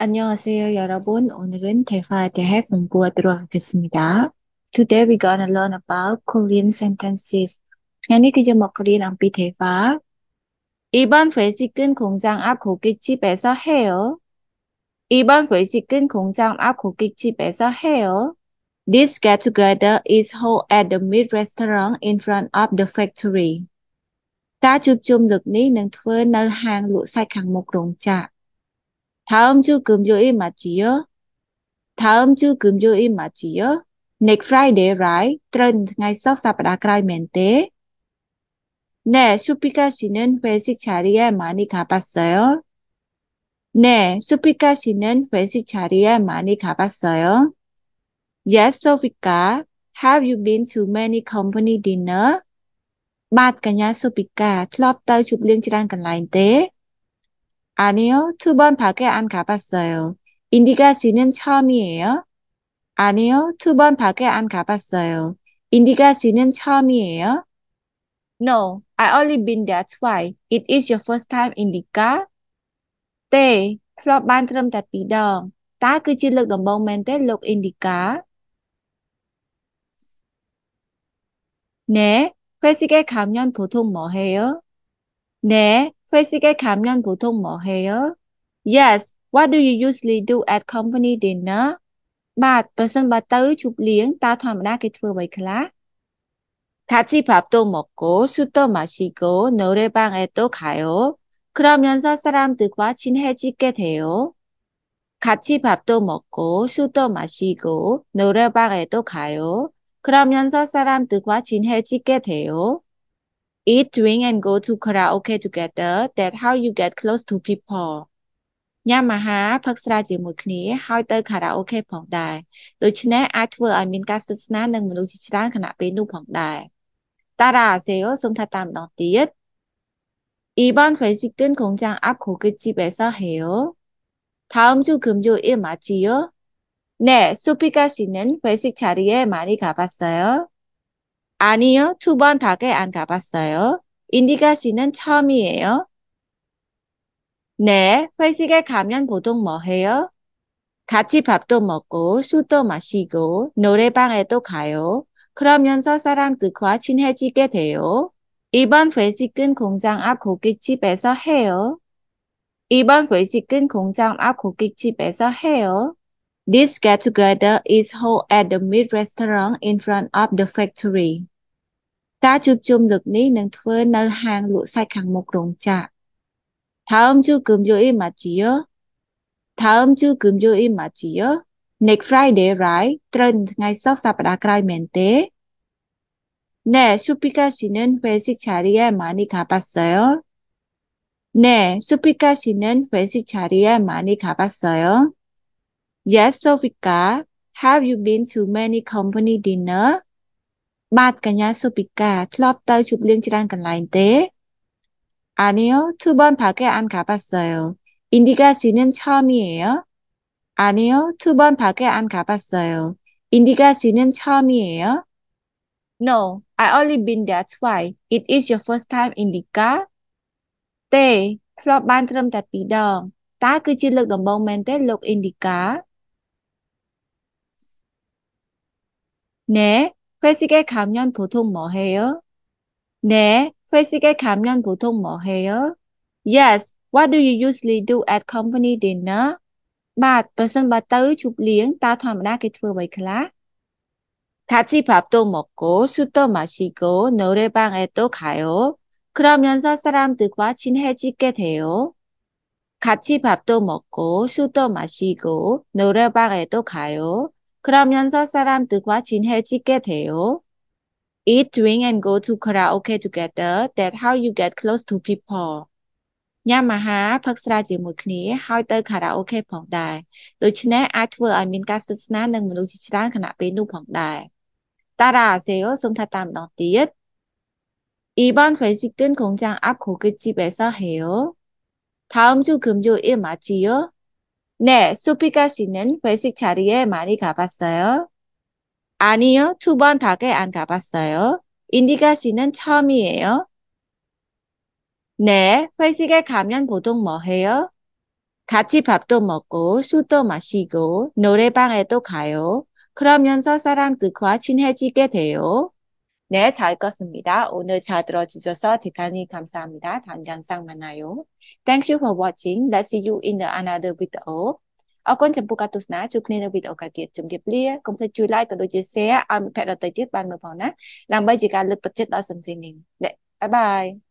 안녕하세요, 여러분. 오늘은 대화 대해 공부하도록 하겠습니다. Today we're gonna learn about Korean sentences. Ngày nay kita mau Korean ambil 대화. 이번 회식은 공장 앞 고깃집에서 해요. 이번 회식은 공장 앞 고깃집에서 해요. This get-together is held at the meat restaurant in front of the factory. ការជួបជុំលើកនេះនឹងធ្វើនៅហាងលក់សាច់ខាងមុខរោងចក្រ.다음주금요일맞지 요? 다음주금요일맞지 요? Next Friday right? ត្រូវថ្ងៃសុក្រសប្តាហ៍ក្រោយមែនទេ? 네, 수피카씨는회식자리에많이가봤어 요? 네, 수피카씨는회식자리에많이가봤어 요? Yes, Sofika. Have you been to many company dinner? បាទកញ្ញាសុពិកាធ្លាប់ទៅជួបលៀងច្រើនកន្លែងទេ 아니요, 두 번 밖에 안 가봤어요. 인디가 씨는 처음이에요? 아니요, 두번 밖에 안 가봤어요. 인디가 씨는 처음이에요? No, I only been there twice. It is your first time, Indica. T.ធ្លាប់បានត្រឹមតែពីរដងតើគឺជាលើកដំបូងមែនទេលោក Indica? 네, 회식에 가면 보통 뭐 해요? 네, 회식에 가면 보통 뭐 해요? Yes, what do you usually do at company dinner? បាទប្រសិនបើទៅជប់លៀងតើធម្មតាគេធ្វើអ្វីខ្លះ 뭐 뭐 같이 밥도 먹고 술도 마시고 노래방에도 가요. 그러면서 사람들과 친해지게 돼요. 같이 밥도 먹고 술도 마시고 노래방에도 가요. 그러면서 사람들과 친해지게 돼요. eat, drink, and go to karaoke together. That's how you get close to people. ញ៉ាំអាហារផឹកស្រាជាមួយគ្នាហើយទៅខារ៉ាអូខេផងដែរដូច្នេះអាចធ្វើឲ្យមានការស្និទ្ធស្នាលនឹងមនុស្សជាច្រើនខណៈពេលនោះផងដែរតារាសេអូសូមថាតាមម្ដងទៀតអ៊ីបានហ្វេស៊ីទិនគងចាំងអាប់ខូគិតជីបេសាហេអូថាមជូគឹមយូអ៊ីម៉ាជីយោ 네, 수피가씨는회식자리에많이가봤어 요. 아니요. 두 번 밖에 안 가봤어요. 인디가 씨는 처음이에요. 네. 회식에 가면 보통 뭐 해요? 같이 밥도 먹고 술도 마시고 노래방에도 가요. 그러면서 사람들과 친해지게 돼요. 이번 회식은 공장 앞 고깃집에서 해요. 이번 회식은 공장 앞 고깃집에서 해요. This get-together is held at the Mid Restaurant in front of the factory. ការជួបជុំលើកនេះនឹងធ្វើនៅហាងលក់សាច់ខាងមុខរោងចក្រ Darum zukünftige Matthias Darum zukünftige Matthias next Friday right ត្រូវថ្ងៃសុក្រសប្តាហ៍ក្រោយមែនទេ 네, 수피카씨는회식자리에많이가봤어 요? 네, 수피카씨는회식자리에많이가봤어 요? Yes, Sofika. Have you been to many company dinner? Bad kanya Sofika Thlop tae ធ h u ាប់ទៅជួបលៀងច្រើ a កន្លែងទេ 아니요, 두번밖 b 안 가봤어요. 인디가씨 a 처음이에 o 아니요, 두번 밖에 안 가봤어요. 인디가 o m i e y o a No, bon an bhage ga basseyo. I n sineun d i a c h only m i e y o o o I n been there twice. It is your first time, Indica? Te, t h ទេធ្លាប់ប m t a ្រ dong. Ta k ដង c ើគ l ជាលើ o m ំបូងមែនទេ l o ក Indica 네, 회식에 가면 보통 뭐 해요? 네, 회식에 가면 보통 뭐 해요? Yes, what do you usually do at company dinner? បាទប្រសិនបើទៅជប់លៀងតើធម្មតាគេធ្វើអ្វីខ្លះ 같이 밥도 먹고 술도 마시고 노래방에도 가요. 그러면서 사람들과 친해지게 돼요. 같이 밥도 먹고 술도 마시고 노래방에도 가요. 그러면서사람들과친해지게돼 요. Eat, drink, and go to karaoke together. That's how you get close to people. ញ៉ាំអាហារផឹកស្រាជាមួយគ្នាហើយទៅខារ៉ាអូខេផងដែរដូច្នេះអាចធ្វើឲ្យមានការស្និទ្ធស្នាលនឹងមនុស្សជាច្រើនខណៈពេលនោះផងដែរតារាសេអូសូមថាតាមម្ដងទៀតអ៊ីបានហ្វេស៊ីទិនគងចាំងអាប់ខូគិតជីបេសាហេអូថោមជូគឹមយូអ៊ីម៉ាជីយោ 네, 수피가 씨는 회식 자리에 많이 가봤어요? 아니요, 두 번 밖에 안 가봤어요. 인디가 씨는 처음이에요? 네, 회식에 가면 보통 뭐 해요? 같이 밥도 먹고 술도 마시고 노래방에도 가요. 그러면서 사람들과 친해지게 돼요. 네, 잘껐습니 다. 오늘잘들어주셔서대단히감사합니 다. 다음영상만나 요. Thank you for watching. Let's see you in the another video. អរគុណចំពោះការទស្សនាជួបគ្នានៅវីដេអូកាលទៀតជម្រាបលាកុំភ្លេចជួយ like ក៏ដូចជា share ឲ្យមិត្តភក្តិដទៃទៀតបានមើលផងណាដើម្បីជាការលើកទឹកចិត្តដល់សង្សីនីងបាយបាយ